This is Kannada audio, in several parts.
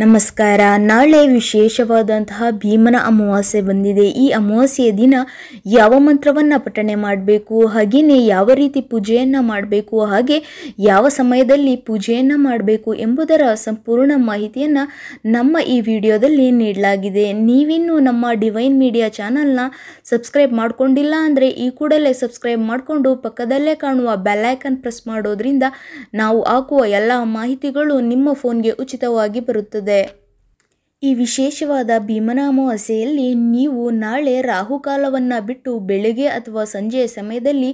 ನಮಸ್ಕಾರ ನಾಳೆ ವಿಶೇಷವಾದಂತಹ ಭೀಮನ ಅಮಾವಾಸ್ಯೆ ಬಂದಿದೆ ಈ ಅಮಾವಾಸ್ಯೆಯ ದಿನ ಯಾವ ಮಂತ್ರವನ್ನು ಪಠಣೆ ಮಾಡಬೇಕು ಹಾಗೆಯೇ ಯಾವ ರೀತಿ ಪೂಜೆಯನ್ನು ಮಾಡಬೇಕು ಹಾಗೆ ಯಾವ ಸಮಯದಲ್ಲಿ ಪೂಜೆಯನ್ನು ಮಾಡಬೇಕು ಎಂಬುದರ ಸಂಪೂರ್ಣ ಮಾಹಿತಿಯನ್ನು ನಮ್ಮ ಈ ವಿಡಿಯೋದಲ್ಲಿ ನೀಡಲಾಗಿದೆ ನೀವಿನ್ನೂ ನಮ್ಮ ಡಿವೈನ್ ಮೀಡಿಯಾ ಚಾನಲ್ನ ಸಬ್ಸ್ಕ್ರೈಬ್ ಮಾಡಿಕೊಂಡಿಲ್ಲ ಅಂದರೆ ಈ ಕೂಡಲೇ ಸಬ್ಸ್ಕ್ರೈಬ್ ಮಾಡಿಕೊಂಡು ಪಕ್ಕದಲ್ಲೇ ಕಾಣುವ ಬೆಲ್ಲೈಕನ್ ಪ್ರೆಸ್ ಮಾಡೋದ್ರಿಂದ ನಾವು ಹಾಕುವ ಎಲ್ಲ ಮಾಹಿತಿಗಳು ನಿಮ್ಮ ಫೋನ್ಗೆ ಉಚಿತವಾಗಿ ಬರುತ್ತದೆ ಈ ವಿಶೇಷವಾದ ಭೀಮನಾಮವಾಸೆಯಲ್ಲಿ ನೀವು ನಾಳೆ ರಾಹುಕಾಲವನ್ನು ಬಿಟ್ಟು ಬೆಳಗ್ಗೆ ಅಥವಾ ಸಂಜೆಯ ಸಮಯದಲ್ಲಿ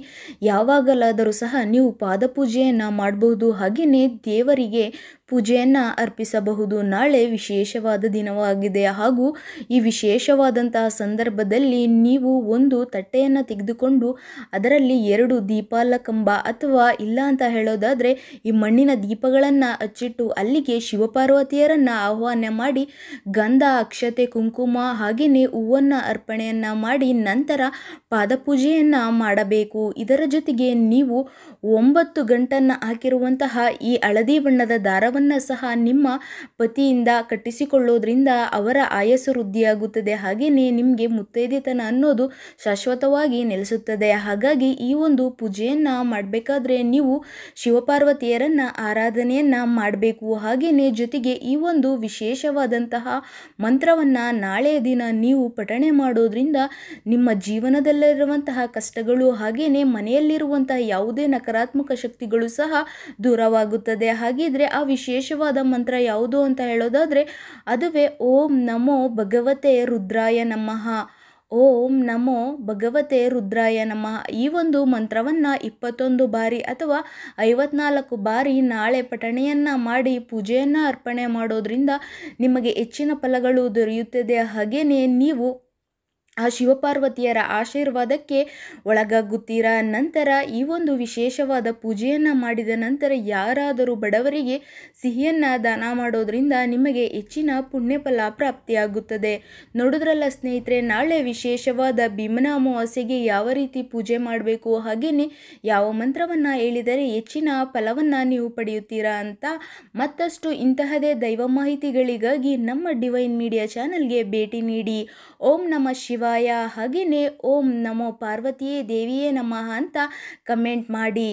ಯಾವಾಗಲಾದರೂ ಸಹ ನೀವು ಪಾದಪೂಜೆಯನ್ನು ಮಾಡಬಹುದು ಹಾಗೆಯೇ ದೇವರಿಗೆ ಪೂಜೆಯನ್ನು ಅರ್ಪಿಸಬಹುದು ನಾಳೆ ವಿಶೇಷವಾದ ದಿನವಾಗಿದೆ ಹಾಗೂ ಈ ವಿಶೇಷವಾದಂತಹ ಸಂದರ್ಭದಲ್ಲಿ ನೀವು ಒಂದು ತಟ್ಟೆಯನ್ನು ತೆಗೆದುಕೊಂಡು ಅದರಲ್ಲಿ ಎರಡು ದೀಪಾಲ ಕಂಬ ಅಥವಾ ಇಲ್ಲ ಅಂತ ಹೇಳೋದಾದರೆ ಈ ಮಣ್ಣಿನ ದೀಪಗಳನ್ನು ಹಚ್ಚಿಟ್ಟು ಅಲ್ಲಿಗೆ ಶಿವಪಾರ್ವತಿಯರನ್ನು ಆಹ್ವಾನ ಮಾಡಿ ಗಂಧ ಅಕ್ಷತೆ ಕುಂಕುಮ ಹಾಗೆಯೇ ಹೂವನ್ನು ಅರ್ಪಣೆಯನ್ನು ಮಾಡಿ ನಂತರ ಪಾದಪೂಜೆಯನ್ನು ಮಾಡಬೇಕು ಇದರ ಜೊತೆಗೆ ನೀವು ಒಂಬತ್ತು ಗಂಟನ್ನು ಹಾಕಿರುವಂತಹ ಈ ಹಳದಿ ಬಣ್ಣದ ದಾರವನ್ನು ಸಂಬಂಧವನ್ನು ಸಹ ನಿಮ್ಮ ಪತಿಯಿಂದ ಕಟ್ಟಿಸಿಕೊಳ್ಳೋದ್ರಿಂದ ಅವರ ಆಯಸ್ಸು ವೃದ್ಧಿಯಾಗುತ್ತದೆ ಹಾಗೆಯೇ ನಿಮಗೆ ಮುತ್ತೈದೆತನ ಅನ್ನೋದು ಶಾಶ್ವತವಾಗಿ ನೆಲೆಸುತ್ತದೆ ಹಾಗಾಗಿ ಈ ಒಂದು ಪೂಜೆಯನ್ನು ಮಾಡಬೇಕಾದ್ರೆ ನೀವು ಶಿವಪಾರ್ವತಿಯರನ್ನು ಆರಾಧನೆಯನ್ನು ಮಾಡಬೇಕು ಹಾಗೆಯೇ ಜೊತೆಗೆ ಈ ಒಂದು ವಿಶೇಷವಾದಂತಹ ಮಂತ್ರವನ್ನು ನಾಳೆಯ ದಿನ ನೀವು ಪಠಣೆ ಮಾಡೋದ್ರಿಂದ ನಿಮ್ಮ ಜೀವನದಲ್ಲಿರುವಂತಹ ಕಷ್ಟಗಳು ಹಾಗೆಯೇ ಮನೆಯಲ್ಲಿರುವಂತಹ ಯಾವುದೇ ನಕಾರಾತ್ಮಕ ಶಕ್ತಿಗಳು ಸಹ ದೂರವಾಗುತ್ತದೆ ಹಾಗಿದ್ರೆ ಆ ವಿಷಯ ವಿಶೇಷವಾದ ಮಂತ್ರ ಯಾವುದು ಅಂತ ಹೇಳೋದಾದರೆ ಅದುವೇ ಓಂ ನಮೋ ಭಗವತೆ ರುದ್ರಾಯ ನಮಃ ಓಂ ನಮೋ ಭಗವತೆ ರುದ್ರಾಯ ನಮಃ ಈ ಒಂದು ಮಂತ್ರವನ್ನು ಇಪ್ಪತ್ತೊಂದು ಬಾರಿ ಅಥವಾ ಐವತ್ನಾಲ್ಕು ಬಾರಿ ನಾಳೆ ಪಠಣೆಯನ್ನು ಮಾಡಿ ಪೂಜೆಯನ್ನು ಅರ್ಪಣೆ ಮಾಡೋದ್ರಿಂದ ನಿಮಗೆ ಹೆಚ್ಚಿನ ಫಲಗಳು ದೊರೆಯುತ್ತದೆ ಹಾಗೆಯೇ ನೀವು ಆ ಶಿವಪಾರ್ವತಿಯರ ಆಶೀರ್ವಾದಕ್ಕೆ ಒಳಗಾಗುತ್ತೀರಾ ನಂತರ ಈ ಒಂದು ವಿಶೇಷವಾದ ಪೂಜೆಯನ್ನು ಮಾಡಿದ ನಂತರ ಯಾರಾದರೂ ಬಡವರಿಗೆ ಸಿಹಿಯನ್ನು ದಾನ ಮಾಡೋದರಿಂದ ನಿಮಗೆ ಹೆಚ್ಚಿನ ಪುಣ್ಯ ಫಲ ಪ್ರಾಪ್ತಿಯಾಗುತ್ತದೆ ನೋಡಿದ್ರಲ್ಲ ಸ್ನೇಹಿತರೆ ನಾಳೆ ವಿಶೇಷವಾದ ಭೀಮನ ಅಮಾವಾಸ್ಯೆಗೆ ಯಾವ ರೀತಿ ಪೂಜೆ ಮಾಡಬೇಕು ಹಾಗೆಯೇ ಯಾವ ಮಂತ್ರವನ್ನು ಹೇಳಿದರೆ ಹೆಚ್ಚಿನ ಫಲವನ್ನು ನೀವು ಪಡೆಯುತ್ತೀರಾ ಅಂತ ಮತ್ತಷ್ಟು ಇಂತಹದೇ ದೈವ ಮಾಹಿತಿಗಳಿಗಾಗಿ ನಮ್ಮ ಡಿವೈನ್ ಮೀಡಿಯಾ ಚಾನಲ್ಗೆ ಭೇಟಿ ನೀಡಿ ಓಂ ನಮ ಶಿವ ಶಿವಾಯ ಹಾಗೆಯೇ ಓಂ ನಮೋ ಪಾರ್ವತಿಯೇ ದೇವಿಯೇ ನಮಃ ಅಂತ ಕಮೆಂಟ್ ಮಾಡಿ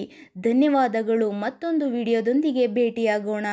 ಧನ್ಯವಾದಗಳು ಮತ್ತೊಂದು ವಿಡಿಯೋದೊಂದಿಗೆ ಭೇಟಿಯಾಗೋಣ